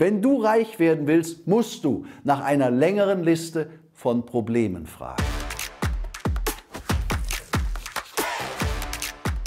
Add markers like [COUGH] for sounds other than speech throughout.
Wenn du reich werden willst, musst du nach einer längeren Liste von Problemen fragen.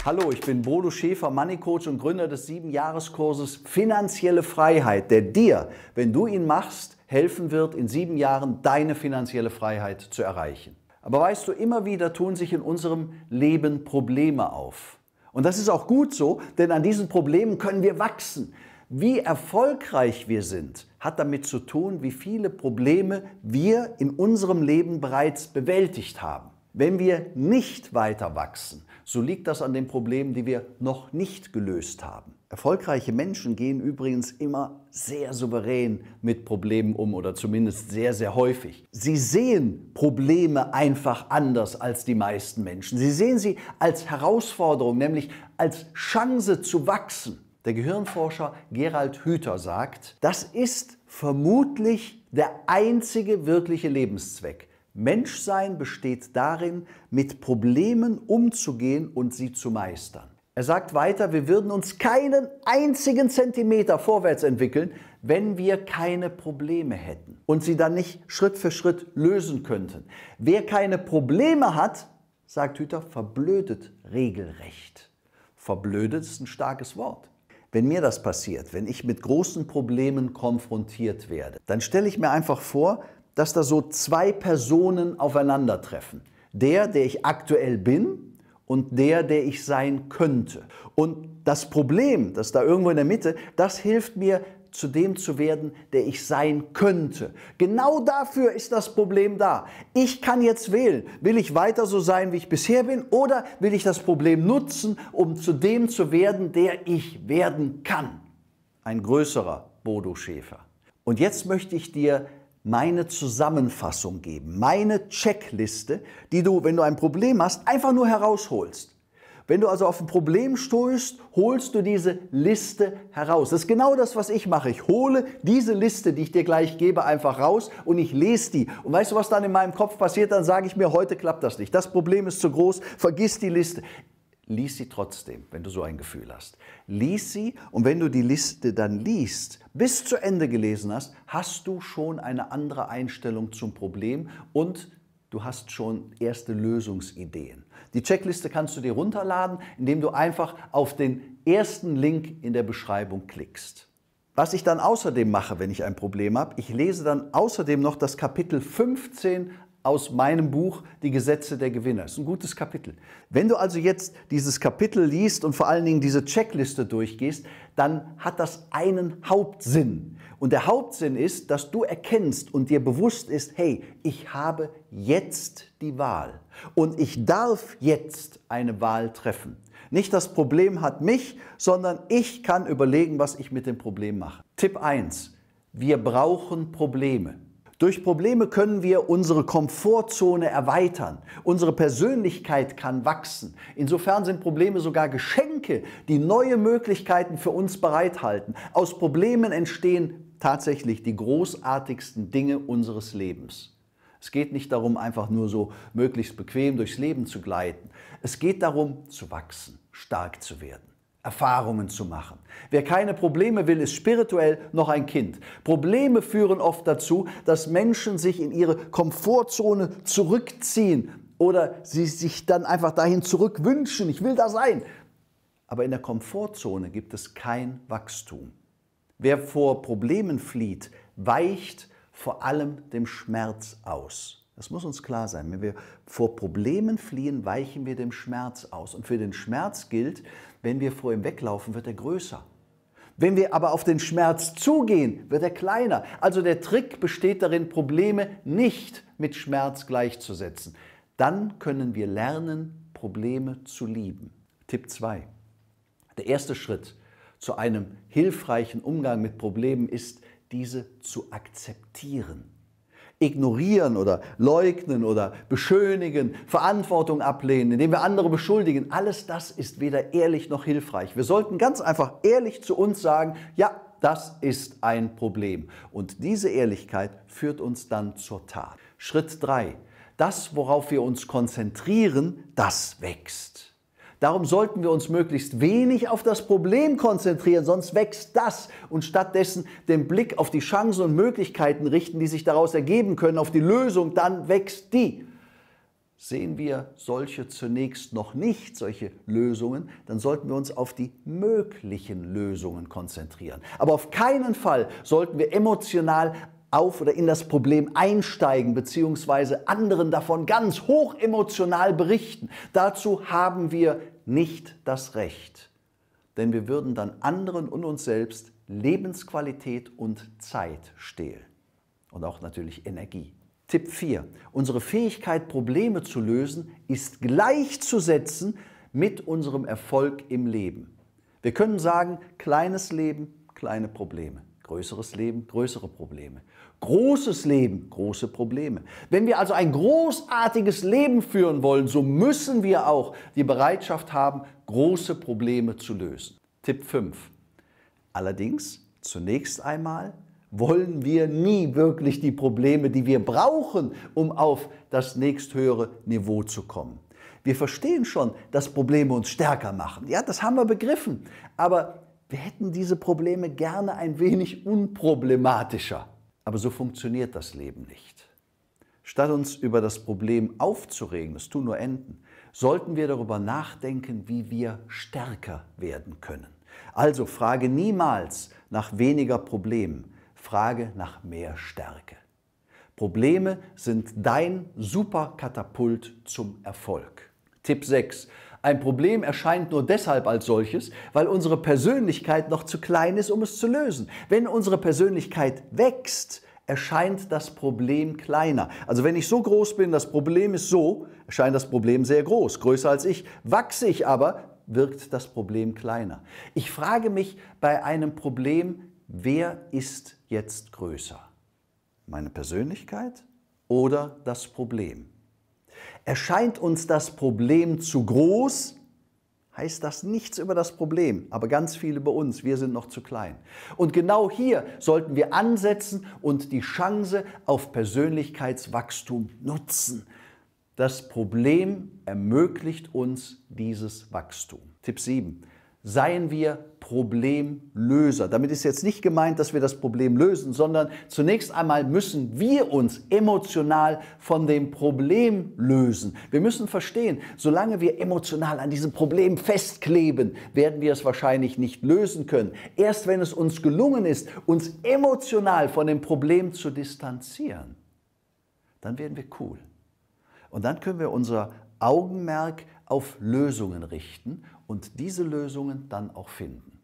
Hallo, ich bin Bodo Schäfer, Money Coach und Gründer des 7-Jahres-Kurses Finanzielle Freiheit, der dir, wenn du ihn machst, helfen wird, in sieben Jahren deine finanzielle Freiheit zu erreichen. Aber weißt du, immer wieder tun sich in unserem Leben Probleme auf. Und das ist auch gut so, denn an diesen Problemen können wir wachsen wie erfolgreich wir sind, hat damit zu tun, wie viele Probleme wir in unserem Leben bereits bewältigt haben. Wenn wir nicht weiter wachsen, so liegt das an den Problemen, die wir noch nicht gelöst haben. Erfolgreiche Menschen gehen übrigens immer sehr souverän mit Problemen um oder zumindest sehr, sehr häufig. Sie sehen Probleme einfach anders als die meisten Menschen. Sie sehen sie als Herausforderung, nämlich als Chance zu wachsen. Der Gehirnforscher Gerald Hüther sagt, das ist vermutlich der einzige wirkliche Lebenszweck. Menschsein besteht darin, mit Problemen umzugehen und sie zu meistern. Er sagt weiter, wir würden uns keinen einzigen Zentimeter vorwärts entwickeln, wenn wir keine Probleme hätten und sie dann nicht Schritt für Schritt lösen könnten. Wer keine Probleme hat, sagt Hüter, verblödet regelrecht. Verblödet ist ein starkes Wort. Wenn mir das passiert, wenn ich mit großen Problemen konfrontiert werde, dann stelle ich mir einfach vor, dass da so zwei Personen aufeinandertreffen. Der, der ich aktuell bin und der, der ich sein könnte. Und das Problem, das da irgendwo in der Mitte, das hilft mir zu dem zu werden, der ich sein könnte. Genau dafür ist das Problem da. Ich kann jetzt wählen, will ich weiter so sein, wie ich bisher bin, oder will ich das Problem nutzen, um zu dem zu werden, der ich werden kann. Ein größerer Bodo Schäfer. Und jetzt möchte ich dir meine Zusammenfassung geben, meine Checkliste, die du, wenn du ein Problem hast, einfach nur herausholst. Wenn du also auf ein Problem stoßt, holst du diese Liste heraus. Das ist genau das, was ich mache. Ich hole diese Liste, die ich dir gleich gebe, einfach raus und ich lese die. Und weißt du, was dann in meinem Kopf passiert? Dann sage ich mir, heute klappt das nicht. Das Problem ist zu groß, vergiss die Liste. Lies sie trotzdem, wenn du so ein Gefühl hast. Lies sie und wenn du die Liste dann liest, bis zu Ende gelesen hast, hast du schon eine andere Einstellung zum Problem und du hast schon erste Lösungsideen. Die Checkliste kannst du dir runterladen, indem du einfach auf den ersten Link in der Beschreibung klickst. Was ich dann außerdem mache, wenn ich ein Problem habe, ich lese dann außerdem noch das Kapitel 15 aus meinem Buch Die Gesetze der Gewinner. Das ist ein gutes Kapitel. Wenn du also jetzt dieses Kapitel liest und vor allen Dingen diese Checkliste durchgehst, dann hat das einen Hauptsinn. Und der Hauptsinn ist, dass du erkennst und dir bewusst ist, hey, ich habe jetzt die Wahl und ich darf jetzt eine Wahl treffen. Nicht das Problem hat mich, sondern ich kann überlegen, was ich mit dem Problem mache. Tipp 1. Wir brauchen Probleme. Durch Probleme können wir unsere Komfortzone erweitern. Unsere Persönlichkeit kann wachsen. Insofern sind Probleme sogar Geschenke, die neue Möglichkeiten für uns bereithalten. Aus Problemen entstehen tatsächlich die großartigsten Dinge unseres Lebens. Es geht nicht darum, einfach nur so möglichst bequem durchs Leben zu gleiten. Es geht darum, zu wachsen, stark zu werden. Erfahrungen zu machen. Wer keine Probleme will, ist spirituell noch ein Kind. Probleme führen oft dazu, dass Menschen sich in ihre Komfortzone zurückziehen oder sie sich dann einfach dahin zurückwünschen, ich will da sein. Aber in der Komfortzone gibt es kein Wachstum. Wer vor Problemen flieht, weicht vor allem dem Schmerz aus. Das muss uns klar sein. Wenn wir vor Problemen fliehen, weichen wir dem Schmerz aus. Und für den Schmerz gilt, wenn wir vor ihm weglaufen, wird er größer. Wenn wir aber auf den Schmerz zugehen, wird er kleiner. Also der Trick besteht darin, Probleme nicht mit Schmerz gleichzusetzen. Dann können wir lernen, Probleme zu lieben. Tipp 2. Der erste Schritt zu einem hilfreichen Umgang mit Problemen ist, diese zu akzeptieren ignorieren oder leugnen oder beschönigen, Verantwortung ablehnen, indem wir andere beschuldigen, alles das ist weder ehrlich noch hilfreich. Wir sollten ganz einfach ehrlich zu uns sagen, ja, das ist ein Problem. Und diese Ehrlichkeit führt uns dann zur Tat. Schritt 3. Das, worauf wir uns konzentrieren, das wächst. Darum sollten wir uns möglichst wenig auf das Problem konzentrieren, sonst wächst das und stattdessen den Blick auf die Chancen und Möglichkeiten richten, die sich daraus ergeben können, auf die Lösung, dann wächst die. Sehen wir solche zunächst noch nicht, solche Lösungen, dann sollten wir uns auf die möglichen Lösungen konzentrieren. Aber auf keinen Fall sollten wir emotional auf oder in das Problem einsteigen beziehungsweise anderen davon ganz hoch emotional berichten. Dazu haben wir nicht das Recht, denn wir würden dann anderen und uns selbst Lebensqualität und Zeit stehlen und auch natürlich Energie. Tipp 4. Unsere Fähigkeit, Probleme zu lösen, ist gleichzusetzen mit unserem Erfolg im Leben. Wir können sagen, kleines Leben, kleine Probleme. Größeres Leben, größere Probleme. Großes Leben, große Probleme. Wenn wir also ein großartiges Leben führen wollen, so müssen wir auch die Bereitschaft haben, große Probleme zu lösen. Tipp 5. Allerdings, zunächst einmal wollen wir nie wirklich die Probleme, die wir brauchen, um auf das nächsthöhere Niveau zu kommen. Wir verstehen schon, dass Probleme uns stärker machen. Ja, das haben wir begriffen. Aber wir hätten diese Probleme gerne ein wenig unproblematischer. Aber so funktioniert das Leben nicht. Statt uns über das Problem aufzuregen, das tun nur Enten, sollten wir darüber nachdenken, wie wir stärker werden können. Also frage niemals nach weniger Problemen, frage nach mehr Stärke. Probleme sind dein Superkatapult zum Erfolg. Tipp 6. Ein Problem erscheint nur deshalb als solches, weil unsere Persönlichkeit noch zu klein ist, um es zu lösen. Wenn unsere Persönlichkeit wächst, erscheint das Problem kleiner. Also wenn ich so groß bin, das Problem ist so, erscheint das Problem sehr groß, größer als ich. Wachse ich aber, wirkt das Problem kleiner. Ich frage mich bei einem Problem, wer ist jetzt größer? Meine Persönlichkeit oder das Problem? Erscheint uns das Problem zu groß, heißt das nichts über das Problem, aber ganz viel über uns. Wir sind noch zu klein. Und genau hier sollten wir ansetzen und die Chance auf Persönlichkeitswachstum nutzen. Das Problem ermöglicht uns dieses Wachstum. Tipp 7 seien wir Problemlöser. Damit ist jetzt nicht gemeint, dass wir das Problem lösen, sondern zunächst einmal müssen wir uns emotional von dem Problem lösen. Wir müssen verstehen, solange wir emotional an diesem Problem festkleben, werden wir es wahrscheinlich nicht lösen können. Erst wenn es uns gelungen ist, uns emotional von dem Problem zu distanzieren, dann werden wir cool. Und dann können wir unser Augenmerk auf Lösungen richten und diese Lösungen dann auch finden.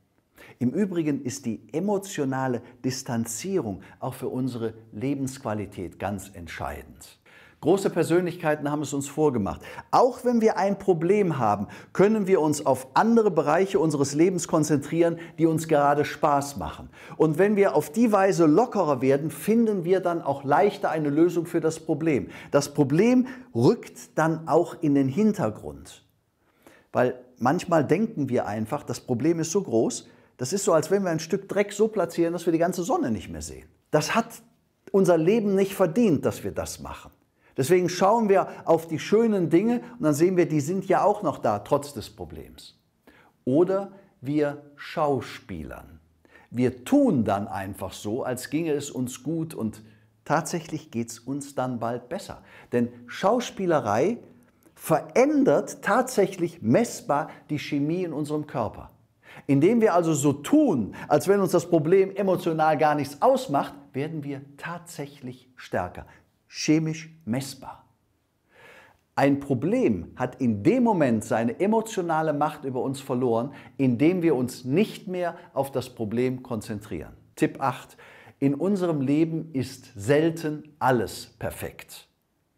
Im Übrigen ist die emotionale Distanzierung auch für unsere Lebensqualität ganz entscheidend. Große Persönlichkeiten haben es uns vorgemacht. Auch wenn wir ein Problem haben, können wir uns auf andere Bereiche unseres Lebens konzentrieren, die uns gerade Spaß machen. Und wenn wir auf die Weise lockerer werden, finden wir dann auch leichter eine Lösung für das Problem. Das Problem rückt dann auch in den Hintergrund. Weil manchmal denken wir einfach, das Problem ist so groß, das ist so, als wenn wir ein Stück Dreck so platzieren, dass wir die ganze Sonne nicht mehr sehen. Das hat unser Leben nicht verdient, dass wir das machen. Deswegen schauen wir auf die schönen Dinge und dann sehen wir, die sind ja auch noch da, trotz des Problems. Oder wir Schauspielern. Wir tun dann einfach so, als ginge es uns gut und tatsächlich geht es uns dann bald besser. Denn Schauspielerei verändert tatsächlich messbar die Chemie in unserem Körper. Indem wir also so tun, als wenn uns das Problem emotional gar nichts ausmacht, werden wir tatsächlich stärker, chemisch messbar. Ein Problem hat in dem Moment seine emotionale Macht über uns verloren, indem wir uns nicht mehr auf das Problem konzentrieren. Tipp 8. In unserem Leben ist selten alles perfekt.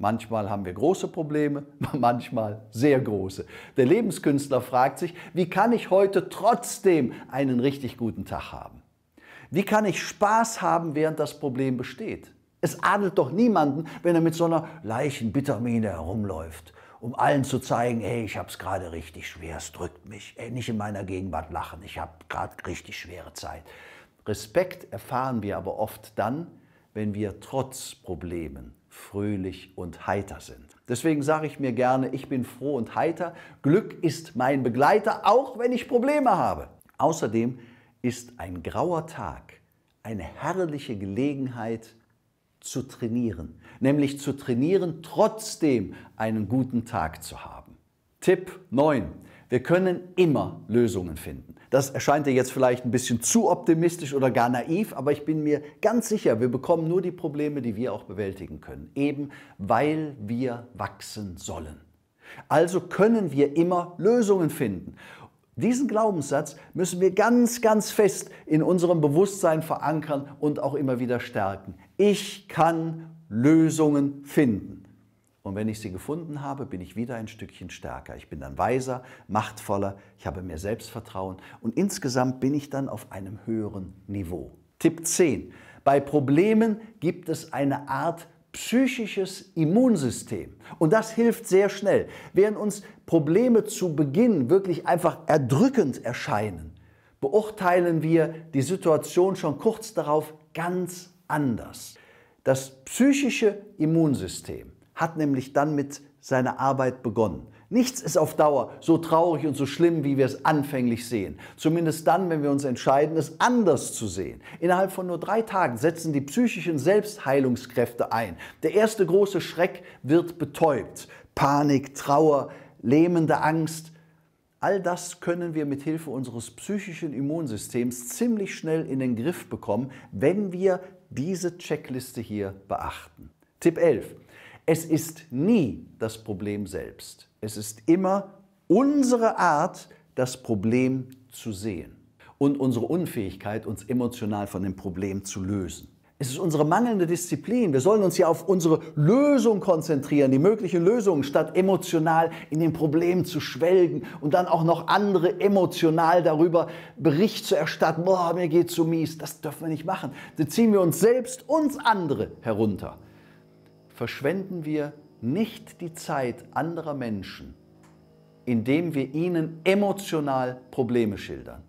Manchmal haben wir große Probleme, [LAUGHS] manchmal sehr große. Der Lebenskünstler fragt sich, wie kann ich heute trotzdem einen richtig guten Tag haben? Wie kann ich Spaß haben, während das Problem besteht? Es adelt doch niemanden, wenn er mit so einer leichen herumläuft, um allen zu zeigen, hey, ich habe es gerade richtig schwer, es drückt mich. Ey, nicht in meiner Gegenwart lachen, ich habe gerade richtig schwere Zeit. Respekt erfahren wir aber oft dann, wenn wir trotz Problemen fröhlich und heiter sind. Deswegen sage ich mir gerne, ich bin froh und heiter. Glück ist mein Begleiter, auch wenn ich Probleme habe. Außerdem ist ein grauer Tag eine herrliche Gelegenheit zu trainieren, nämlich zu trainieren, trotzdem einen guten Tag zu haben. Tipp 9. Wir können immer Lösungen finden. Das erscheint dir jetzt vielleicht ein bisschen zu optimistisch oder gar naiv, aber ich bin mir ganz sicher, wir bekommen nur die Probleme, die wir auch bewältigen können, eben weil wir wachsen sollen. Also können wir immer Lösungen finden. Diesen Glaubenssatz müssen wir ganz, ganz fest in unserem Bewusstsein verankern und auch immer wieder stärken. Ich kann Lösungen finden. Und wenn ich sie gefunden habe, bin ich wieder ein Stückchen stärker. Ich bin dann weiser, machtvoller, ich habe mehr Selbstvertrauen und insgesamt bin ich dann auf einem höheren Niveau. Tipp 10. Bei Problemen gibt es eine Art psychisches Immunsystem. Und das hilft sehr schnell. Während uns Probleme zu Beginn wirklich einfach erdrückend erscheinen, beurteilen wir die Situation schon kurz darauf ganz anders. Das psychische Immunsystem hat nämlich dann mit seiner Arbeit begonnen. Nichts ist auf Dauer so traurig und so schlimm, wie wir es anfänglich sehen. Zumindest dann, wenn wir uns entscheiden, es anders zu sehen. Innerhalb von nur drei Tagen setzen die psychischen Selbstheilungskräfte ein. Der erste große Schreck wird betäubt. Panik, Trauer, lähmende Angst. All das können wir mit Hilfe unseres psychischen Immunsystems ziemlich schnell in den Griff bekommen, wenn wir diese Checkliste hier beachten. Tipp 11. Es ist nie das Problem selbst. Es ist immer unsere Art, das Problem zu sehen und unsere Unfähigkeit, uns emotional von dem Problem zu lösen. Es ist unsere mangelnde Disziplin. Wir sollen uns ja auf unsere Lösung konzentrieren, die möglichen Lösungen, statt emotional in dem Problem zu schwelgen und dann auch noch andere emotional darüber Bericht zu erstatten. Boah, mir geht's so mies. Das dürfen wir nicht machen. Da ziehen wir uns selbst, uns andere herunter verschwenden wir nicht die Zeit anderer Menschen, indem wir ihnen emotional Probleme schildern.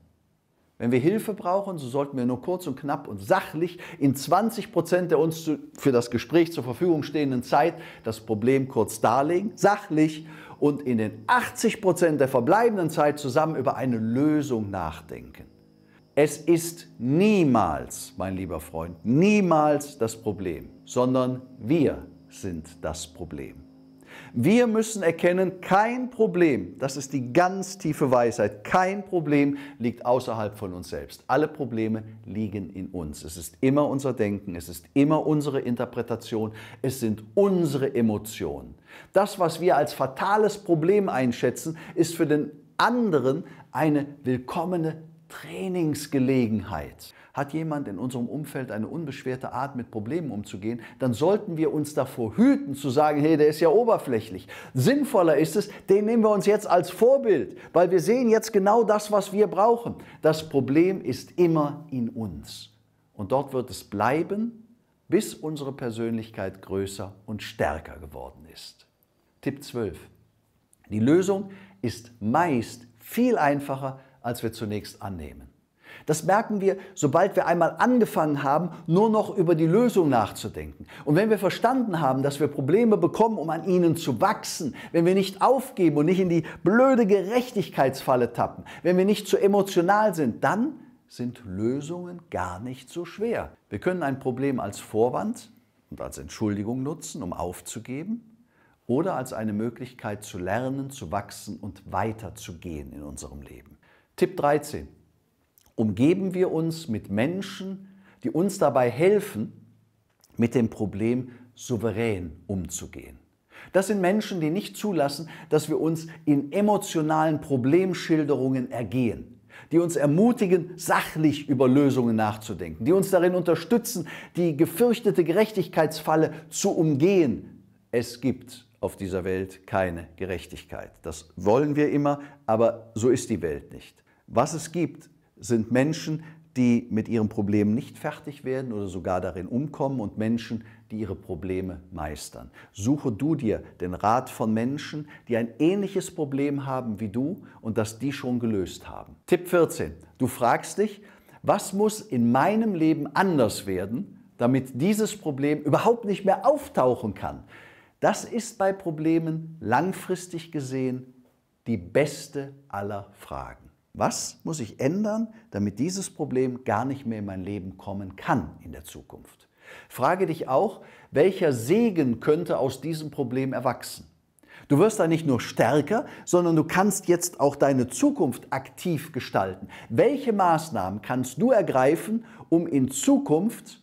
Wenn wir Hilfe brauchen, so sollten wir nur kurz und knapp und sachlich in 20 Prozent der uns für das Gespräch zur Verfügung stehenden Zeit das Problem kurz darlegen, sachlich und in den 80 Prozent der verbleibenden Zeit zusammen über eine Lösung nachdenken. Es ist niemals, mein lieber Freund, niemals das Problem, sondern wir sind das Problem. Wir müssen erkennen, kein Problem, das ist die ganz tiefe Weisheit, kein Problem liegt außerhalb von uns selbst. Alle Probleme liegen in uns. Es ist immer unser Denken, es ist immer unsere Interpretation, es sind unsere Emotionen. Das, was wir als fatales Problem einschätzen, ist für den anderen eine willkommene Trainingsgelegenheit. Hat jemand in unserem Umfeld eine unbeschwerte Art, mit Problemen umzugehen, dann sollten wir uns davor hüten zu sagen, hey, der ist ja oberflächlich. Sinnvoller ist es, den nehmen wir uns jetzt als Vorbild, weil wir sehen jetzt genau das, was wir brauchen. Das Problem ist immer in uns. Und dort wird es bleiben, bis unsere Persönlichkeit größer und stärker geworden ist. Tipp 12. Die Lösung ist meist viel einfacher, als wir zunächst annehmen. Das merken wir, sobald wir einmal angefangen haben, nur noch über die Lösung nachzudenken. Und wenn wir verstanden haben, dass wir Probleme bekommen, um an ihnen zu wachsen, wenn wir nicht aufgeben und nicht in die blöde Gerechtigkeitsfalle tappen, wenn wir nicht zu emotional sind, dann sind Lösungen gar nicht so schwer. Wir können ein Problem als Vorwand und als Entschuldigung nutzen, um aufzugeben, oder als eine Möglichkeit zu lernen, zu wachsen und weiterzugehen in unserem Leben. Tipp 13 umgeben wir uns mit Menschen, die uns dabei helfen, mit dem Problem souverän umzugehen. Das sind Menschen, die nicht zulassen, dass wir uns in emotionalen Problemschilderungen ergehen, die uns ermutigen, sachlich über Lösungen nachzudenken, die uns darin unterstützen, die gefürchtete Gerechtigkeitsfalle zu umgehen. Es gibt auf dieser Welt keine Gerechtigkeit. Das wollen wir immer, aber so ist die Welt nicht. Was es gibt, sind Menschen, die mit ihren Problemen nicht fertig werden oder sogar darin umkommen und Menschen, die ihre Probleme meistern. Suche du dir den Rat von Menschen, die ein ähnliches Problem haben wie du und das die schon gelöst haben. Tipp 14. Du fragst dich, was muss in meinem Leben anders werden, damit dieses Problem überhaupt nicht mehr auftauchen kann? Das ist bei Problemen langfristig gesehen die beste aller Fragen. Was muss ich ändern, damit dieses Problem gar nicht mehr in mein Leben kommen kann in der Zukunft? Frage dich auch, welcher Segen könnte aus diesem Problem erwachsen? Du wirst da nicht nur stärker, sondern du kannst jetzt auch deine Zukunft aktiv gestalten. Welche Maßnahmen kannst du ergreifen, um in Zukunft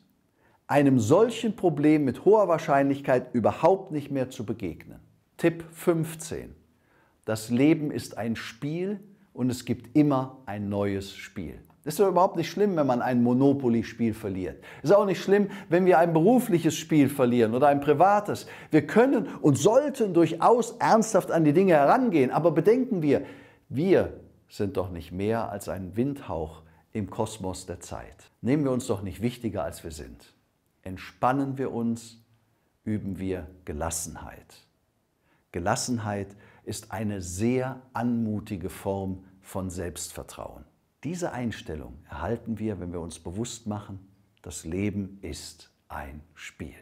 einem solchen Problem mit hoher Wahrscheinlichkeit überhaupt nicht mehr zu begegnen? Tipp 15. Das Leben ist ein Spiel, und es gibt immer ein neues Spiel. Es ist doch überhaupt nicht schlimm, wenn man ein Monopoly-Spiel verliert. Es ist auch nicht schlimm, wenn wir ein berufliches Spiel verlieren oder ein privates. Wir können und sollten durchaus ernsthaft an die Dinge herangehen. Aber bedenken wir, wir sind doch nicht mehr als ein Windhauch im Kosmos der Zeit. Nehmen wir uns doch nicht wichtiger, als wir sind. Entspannen wir uns, üben wir Gelassenheit. Gelassenheit ist ist eine sehr anmutige Form von Selbstvertrauen. Diese Einstellung erhalten wir, wenn wir uns bewusst machen, das Leben ist ein Spiel.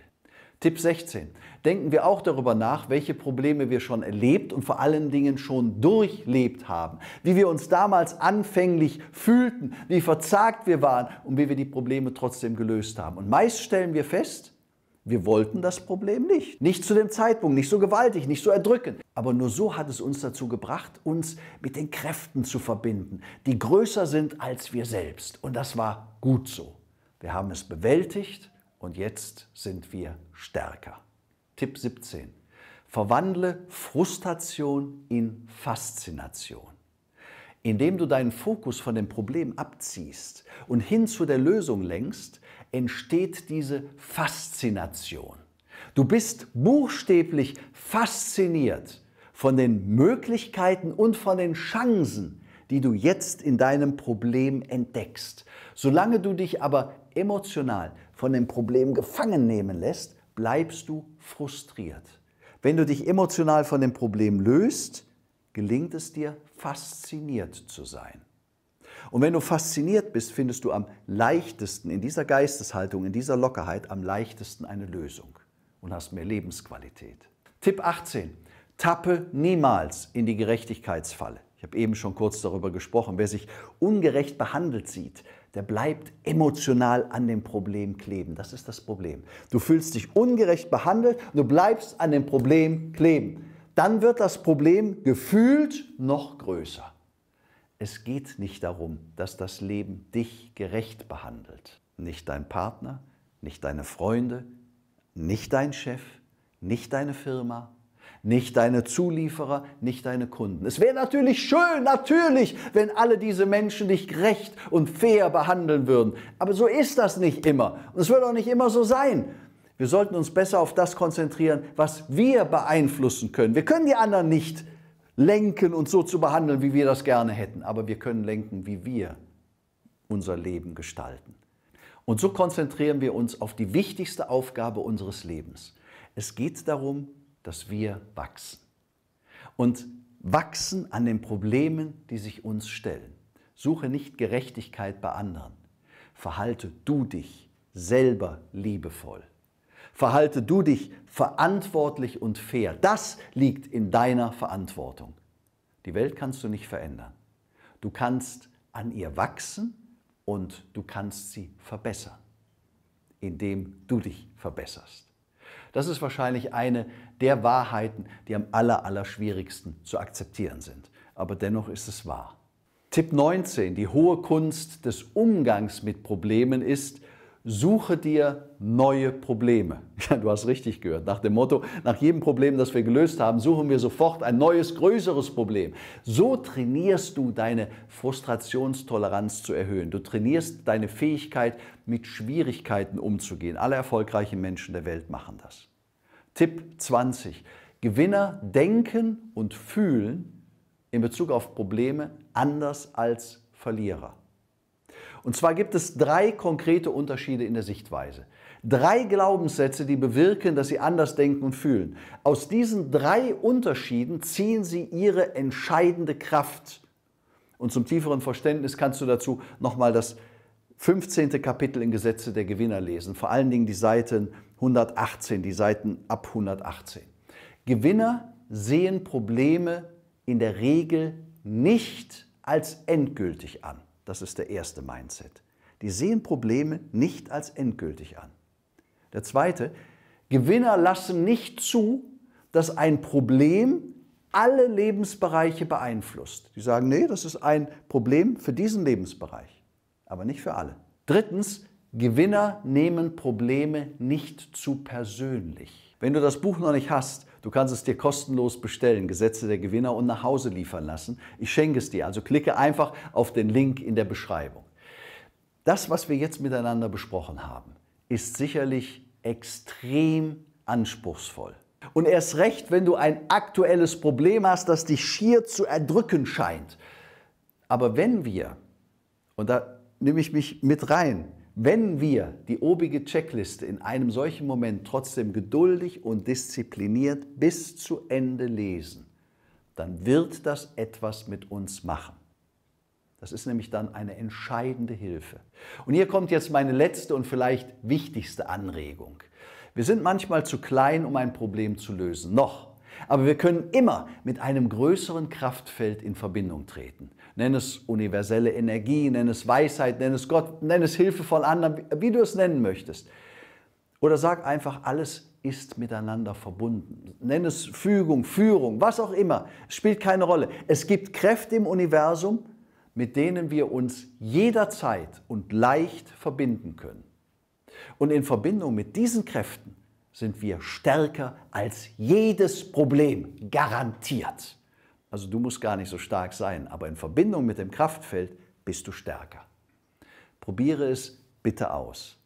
Tipp 16. Denken wir auch darüber nach, welche Probleme wir schon erlebt und vor allen Dingen schon durchlebt haben, wie wir uns damals anfänglich fühlten, wie verzagt wir waren und wie wir die Probleme trotzdem gelöst haben. Und meist stellen wir fest, wir wollten das Problem nicht. Nicht zu dem Zeitpunkt, nicht so gewaltig, nicht so erdrückend. Aber nur so hat es uns dazu gebracht, uns mit den Kräften zu verbinden, die größer sind als wir selbst. Und das war gut so. Wir haben es bewältigt und jetzt sind wir stärker. Tipp 17. Verwandle Frustration in Faszination. Indem du deinen Fokus von dem Problem abziehst und hin zu der Lösung lenkst, entsteht diese Faszination. Du bist buchstäblich fasziniert von den Möglichkeiten und von den Chancen, die du jetzt in deinem Problem entdeckst. Solange du dich aber emotional von dem Problem gefangen nehmen lässt, bleibst du frustriert. Wenn du dich emotional von dem Problem löst, gelingt es dir, fasziniert zu sein. Und wenn du fasziniert bist, findest du am leichtesten, in dieser Geisteshaltung, in dieser Lockerheit, am leichtesten eine Lösung und hast mehr Lebensqualität. Tipp 18. Tappe niemals in die Gerechtigkeitsfalle. Ich habe eben schon kurz darüber gesprochen. Wer sich ungerecht behandelt sieht, der bleibt emotional an dem Problem kleben. Das ist das Problem. Du fühlst dich ungerecht behandelt, du bleibst an dem Problem kleben. Dann wird das Problem gefühlt noch größer. Es geht nicht darum, dass das Leben dich gerecht behandelt. Nicht dein Partner, nicht deine Freunde, nicht dein Chef, nicht deine Firma, nicht deine Zulieferer, nicht deine Kunden. Es wäre natürlich schön, natürlich, wenn alle diese Menschen dich gerecht und fair behandeln würden. Aber so ist das nicht immer. Und es wird auch nicht immer so sein. Wir sollten uns besser auf das konzentrieren, was wir beeinflussen können. Wir können die anderen nicht beeinflussen lenken und so zu behandeln, wie wir das gerne hätten. Aber wir können lenken, wie wir unser Leben gestalten. Und so konzentrieren wir uns auf die wichtigste Aufgabe unseres Lebens. Es geht darum, dass wir wachsen. Und wachsen an den Problemen, die sich uns stellen. Suche nicht Gerechtigkeit bei anderen. Verhalte du dich selber liebevoll. Verhalte du dich verantwortlich und fair. Das liegt in deiner Verantwortung. Die Welt kannst du nicht verändern. Du kannst an ihr wachsen und du kannst sie verbessern, indem du dich verbesserst. Das ist wahrscheinlich eine der Wahrheiten, die am aller, aller schwierigsten zu akzeptieren sind. Aber dennoch ist es wahr. Tipp 19. Die hohe Kunst des Umgangs mit Problemen ist, Suche dir neue Probleme. [LAUGHS] Ja, du hast richtig gehört. Nach dem Motto, nach jedem Problem, das wir gelöst haben, suchen wir sofort ein neues, größeres Problem. So trainierst du deine Frustrationstoleranz zu erhöhen. Du trainierst deine Fähigkeit, mit Schwierigkeiten umzugehen. Alle erfolgreichen Menschen der Welt machen das. Tipp 20. Gewinner denken und fühlen in Bezug auf Probleme anders als Verlierer. Und zwar gibt es drei konkrete Unterschiede in der Sichtweise. Drei Glaubenssätze, die bewirken, dass Sie anders denken und fühlen. Aus diesen drei Unterschieden ziehen Sie Ihre entscheidende Kraft. Und zum tieferen Verständnis kannst du dazu nochmal das 15. Kapitel in Gesetze der Gewinner lesen. Vor allen Dingen die Seiten 118, die Seiten ab 118. Gewinner sehen Probleme in der Regel nicht als endgültig an. Das ist der erste Mindset. Die sehen Probleme nicht als endgültig an. Der zweite, Gewinner lassen nicht zu, dass ein Problem alle Lebensbereiche beeinflusst. Die sagen, nee, das ist ein Problem für diesen Lebensbereich, aber nicht für alle. Drittens, Gewinner nehmen Probleme nicht zu persönlich. Wenn du das Buch noch nicht hast Du kannst es dir kostenlos bestellen, Gesetze der Gewinner und nach Hause liefern lassen. Ich schenke es dir. Also klicke einfach auf den Link in der Beschreibung. Das, was wir jetzt miteinander besprochen haben, ist sicherlich extrem anspruchsvoll. Und erst recht, wenn du ein aktuelles Problem hast, das dich schier zu erdrücken scheint. Aber wenn wir, und da nehme ich mich mit rein, wenn wir die obige Checkliste in einem solchen Moment trotzdem geduldig und diszipliniert bis zu Ende lesen, dann wird das etwas mit uns machen. Das ist nämlich dann eine entscheidende Hilfe. Und hier kommt jetzt meine letzte und vielleicht wichtigste Anregung. Wir sind manchmal zu klein, um ein Problem zu lösen. Noch aber wir können immer mit einem größeren Kraftfeld in Verbindung treten. Nenn es universelle Energie, nenn es Weisheit, nenn es Gott, nenn es Hilfe von anderen, wie du es nennen möchtest. Oder sag einfach, alles ist miteinander verbunden. Nenn es Fügung, Führung, was auch immer, es spielt keine Rolle. Es gibt Kräfte im Universum, mit denen wir uns jederzeit und leicht verbinden können. Und in Verbindung mit diesen Kräften sind wir stärker als jedes Problem, garantiert. Also du musst gar nicht so stark sein, aber in Verbindung mit dem Kraftfeld bist du stärker. Probiere es bitte aus.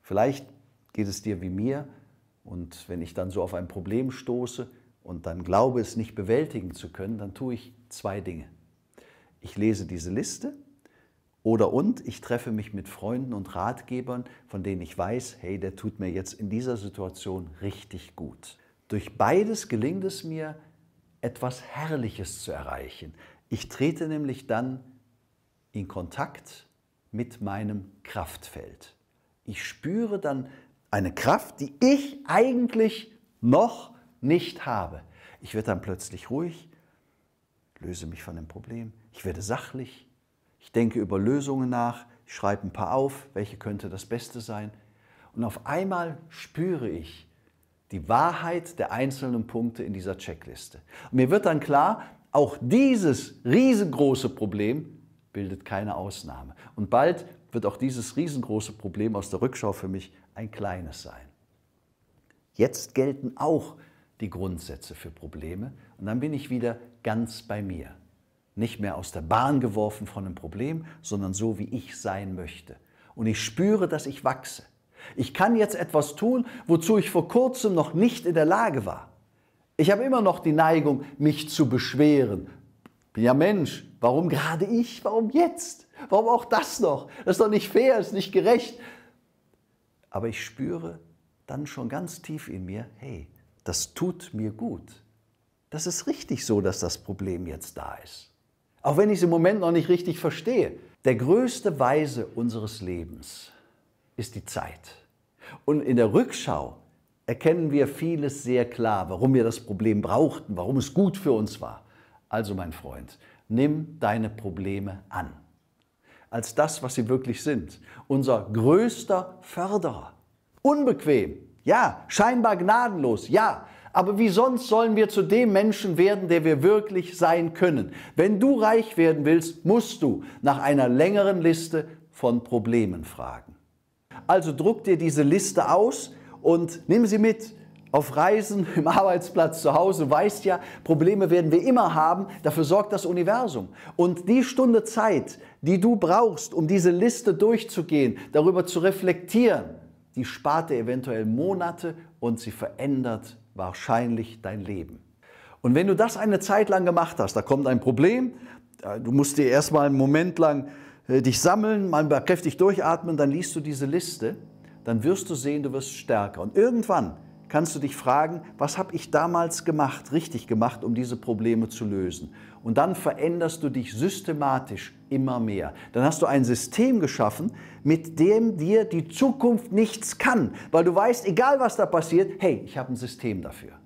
Vielleicht geht es dir wie mir und wenn ich dann so auf ein Problem stoße und dann glaube es nicht bewältigen zu können, dann tue ich zwei Dinge. Ich lese diese Liste oder und ich treffe mich mit Freunden und Ratgebern, von denen ich weiß, hey, der tut mir jetzt in dieser Situation richtig gut. Durch beides gelingt es mir, etwas Herrliches zu erreichen. Ich trete nämlich dann in Kontakt mit meinem Kraftfeld. Ich spüre dann eine Kraft, die ich eigentlich noch nicht habe. Ich werde dann plötzlich ruhig, löse mich von dem Problem, ich werde sachlich, ich denke über Lösungen nach, schreibe ein paar auf, welche könnte das Beste sein. Und auf einmal spüre ich die Wahrheit der einzelnen Punkte in dieser Checkliste. Und mir wird dann klar, auch dieses riesengroße Problem bildet keine Ausnahme. Und bald wird auch dieses riesengroße Problem aus der Rückschau für mich ein kleines sein. Jetzt gelten auch die Grundsätze für Probleme und dann bin ich wieder ganz bei mir nicht mehr aus der Bahn geworfen von einem Problem, sondern so, wie ich sein möchte. Und ich spüre, dass ich wachse. Ich kann jetzt etwas tun, wozu ich vor kurzem noch nicht in der Lage war. Ich habe immer noch die Neigung, mich zu beschweren. Bin Ja Mensch, warum gerade ich? Warum jetzt? Warum auch das noch? Das ist doch nicht fair, das ist nicht gerecht. Aber ich spüre dann schon ganz tief in mir, hey, das tut mir gut. Das ist richtig so, dass das Problem jetzt da ist. Auch wenn ich es im Moment noch nicht richtig verstehe. Der größte Weise unseres Lebens ist die Zeit. Und in der Rückschau erkennen wir vieles sehr klar, warum wir das Problem brauchten, warum es gut für uns war. Also mein Freund, nimm deine Probleme an. Als das, was sie wirklich sind. Unser größter Förderer. Unbequem, ja, scheinbar gnadenlos, ja, aber wie sonst sollen wir zu dem Menschen werden, der wir wirklich sein können? Wenn du reich werden willst, musst du nach einer längeren Liste von Problemen fragen. Also druck dir diese Liste aus und nimm sie mit auf Reisen, [LAUGHS] im Arbeitsplatz, zu Hause, weißt ja, Probleme werden wir immer haben, dafür sorgt das Universum. Und die Stunde Zeit, die du brauchst, um diese Liste durchzugehen, darüber zu reflektieren, die spart dir eventuell Monate und sie verändert wahrscheinlich dein Leben. Und wenn du das eine Zeit lang gemacht hast, da kommt ein Problem, äh, du musst dir erstmal einen Moment lang äh, dich sammeln, mal kräftig durchatmen, dann liest du diese Liste, dann wirst du sehen, du wirst stärker. Und irgendwann kannst du dich fragen, was habe ich damals gemacht, richtig gemacht, um diese Probleme zu lösen? Und dann veränderst du dich systematisch immer mehr. Dann hast du ein System geschaffen, mit dem dir die Zukunft nichts kann, weil du weißt, egal was da passiert, hey, ich habe ein System dafür.